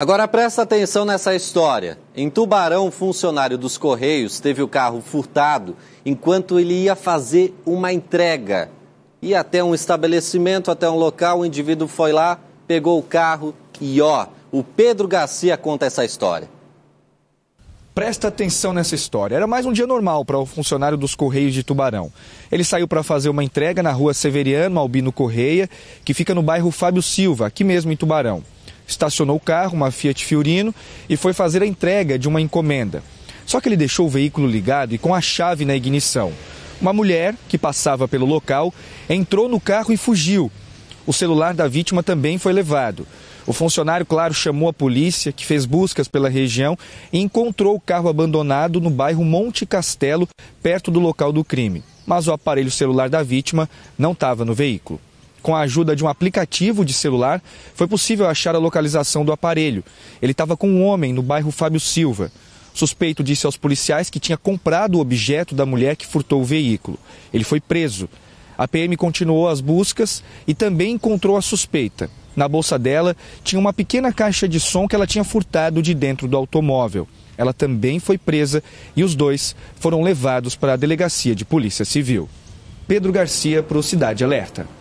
Agora presta atenção nessa história. Em Tubarão, funcionário dos Correios teve o carro furtado enquanto ele ia fazer uma entrega. E até um estabelecimento, até um local, o indivíduo foi lá, pegou o carro e ó, o Pedro Garcia conta essa história. Presta atenção nessa história. Era mais um dia normal para o funcionário dos Correios de Tubarão. Ele saiu para fazer uma entrega na rua Severiano Albino Correia, que fica no bairro Fábio Silva, aqui mesmo em Tubarão estacionou o carro, uma Fiat Fiorino, e foi fazer a entrega de uma encomenda. Só que ele deixou o veículo ligado e com a chave na ignição. Uma mulher que passava pelo local entrou no carro e fugiu. O celular da vítima também foi levado. O funcionário, claro, chamou a polícia, que fez buscas pela região e encontrou o carro abandonado no bairro Monte Castelo, perto do local do crime. Mas o aparelho celular da vítima não estava no veículo com a ajuda de um aplicativo de celular, foi possível achar a localização do aparelho. Ele estava com um homem no bairro Fábio Silva. O suspeito disse aos policiais que tinha comprado o objeto da mulher que furtou o veículo. Ele foi preso. A PM continuou as buscas e também encontrou a suspeita. Na bolsa dela tinha uma pequena caixa de som que ela tinha furtado de dentro do automóvel ela também foi presa e os dois foram levados para a delegacia de polícia civil. Pedro Garcia para o Cidade Alerta.